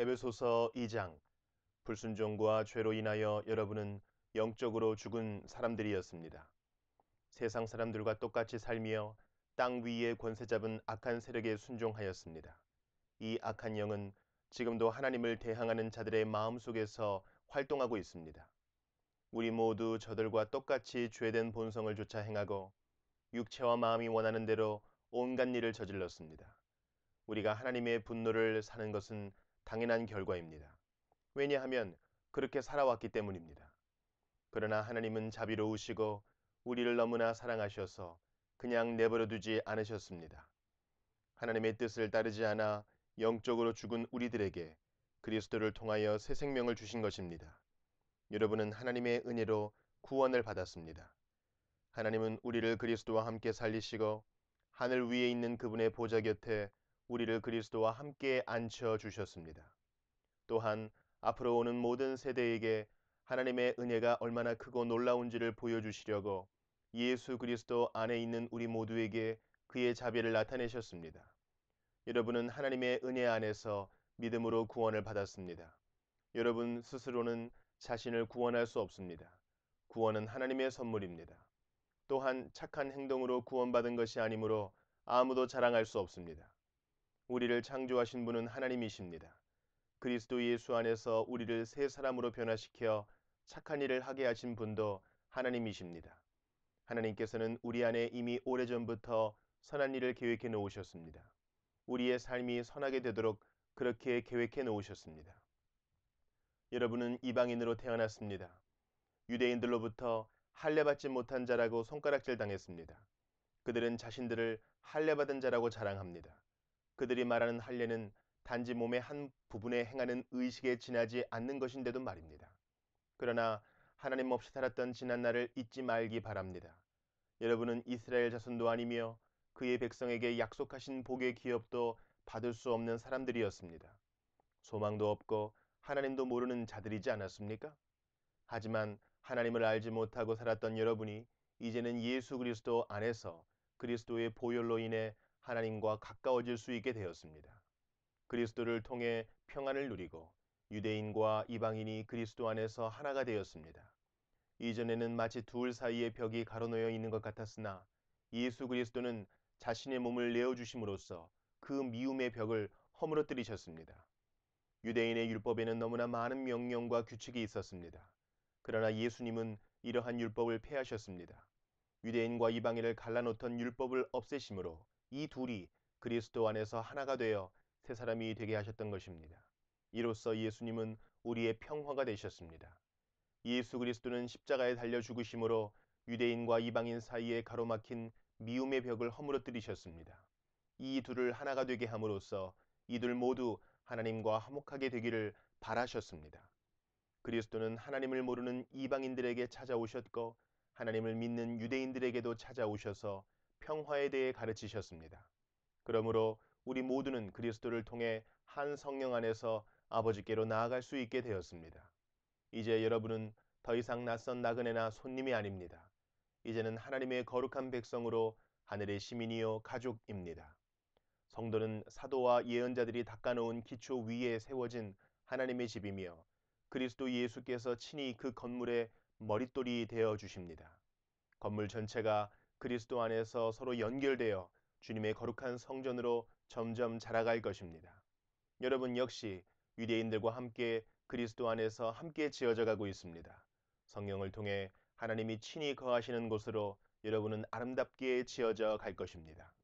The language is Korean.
에베소서 2장 불순종과 죄로 인하여 여러분은 영적으로 죽은 사람들이었습니다. 세상 사람들과 똑같이 살며 땅 위에 권세 잡은 악한 세력에 순종하였습니다. 이 악한 영은 지금도 하나님을 대항하는 자들의 마음속에서 활동하고 있습니다. 우리 모두 저들과 똑같이 죄된 본성을 조차 행하고 육체와 마음이 원하는 대로 온갖 일을 저질렀습니다. 우리가 하나님의 분노를 사는 것은 당연한 결과입니다. 왜냐하면 그렇게 살아왔기 때문입니다. 그러나 하나님은 자비로우시고 우리를 너무나 사랑하셔서 그냥 내버려 두지 않으셨습니다. 하나님의 뜻을 따르지 않아 영적으로 죽은 우리들에게 그리스도를 통하여 새 생명을 주신 것입니다. 여러분은 하나님의 은혜로 구원을 받았습니다. 하나님은 우리를 그리스도와 함께 살리시고 하늘 위에 있는 그분의 보좌 곁에 우리를 그리스도와 함께 앉혀 주셨습니다. 또한 앞으로 오는 모든 세대에게 하나님의 은혜가 얼마나 크고 놀라운지를 보여주시려고 예수 그리스도 안에 있는 우리 모두에게 그의 자비를 나타내셨습니다. 여러분은 하나님의 은혜 안에서 믿음으로 구원을 받았습니다. 여러분 스스로는 자신을 구원할 수 없습니다. 구원은 하나님의 선물입니다. 또한 착한 행동으로 구원받은 것이 아니므로 아무도 자랑할 수 없습니다. 우리를 창조하신 분은 하나님이십니다. 그리스도 예수 안에서 우리를 새 사람으로 변화시켜 착한 일을 하게 하신 분도 하나님이십니다. 하나님께서는 우리 안에 이미 오래전부터 선한 일을 계획해 놓으셨습니다. 우리의 삶이 선하게 되도록 그렇게 계획해 놓으셨습니다. 여러분은 이방인으로 태어났습니다. 유대인들로부터 할례받지 못한 자라고 손가락질 당했습니다. 그들은 자신들을 할례받은 자라고 자랑합니다. 그들이 말하는 할례는 단지 몸의 한 부분에 행하는 의식에 지나지 않는 것인데도 말입니다. 그러나 하나님 없이 살았던 지난 날을 잊지 말기 바랍니다. 여러분은 이스라엘 자손도 아니며 그의 백성에게 약속하신 복의 기업도 받을 수 없는 사람들이었습니다. 소망도 없고 하나님도 모르는 자들이지 않았습니까? 하지만 하나님을 알지 못하고 살았던 여러분이 이제는 예수 그리스도 안에서 그리스도의 보혈로 인해 하나님과 가까워질 수 있게 되었습니다. 그리스도를 통해 평안을 누리고 유대인과 이방인이 그리스도 안에서 하나가 되었습니다. 이전에는 마치 둘 사이의 벽이 가로놓여 있는 것 같았으나 예수 그리스도는 자신의 몸을 내어주심으로써 그 미움의 벽을 허물어뜨리셨습니다. 유대인의 율법에는 너무나 많은 명령과 규칙이 있었습니다. 그러나 예수님은 이러한 율법을 폐하셨습니다. 유대인과 이방인을 갈라놓던 율법을 없애심으로 이 둘이 그리스도 안에서 하나가 되어 세 사람이 되게 하셨던 것입니다. 이로써 예수님은 우리의 평화가 되셨습니다. 예수 그리스도는 십자가에 달려 죽으심으로 유대인과 이방인 사이에 가로막힌 미움의 벽을 허물어뜨리셨습니다. 이 둘을 하나가 되게 함으로써 이들 모두 하나님과 화목하게 되기를 바라셨습니다. 그리스도는 하나님을 모르는 이방인들에게 찾아오셨고 하나님을 믿는 유대인들에게도 찾아오셔서 평화에 대해 가르치셨습니다. 그러므로 우리 모두는 그리스도를 통해 한 성령 안에서 아버지께로 나아갈 수 있게 되었습니다. 이제 여러분은 더 이상 낯선 나그네나 손님이 아닙니다. 이제는 하나님의 거룩한 백성으로 하늘의 시민이요 가족입니다. 성도는 사도와 예언자들이 닦아놓은 기초 위에 세워진 하나님의 집이며 그리스도 예수께서 친히 그 건물의 머릿돌이 되어 주십니다. 건물 전체가 그리스도 안에서 서로 연결되어 주님의 거룩한 성전으로 점점 자라갈 것입니다. 여러분 역시 유대인들과 함께 그리스도 안에서 함께 지어져 가고 있습니다. 성령을 통해 하나님이 친히 거하시는 곳으로 여러분은 아름답게 지어져 갈 것입니다.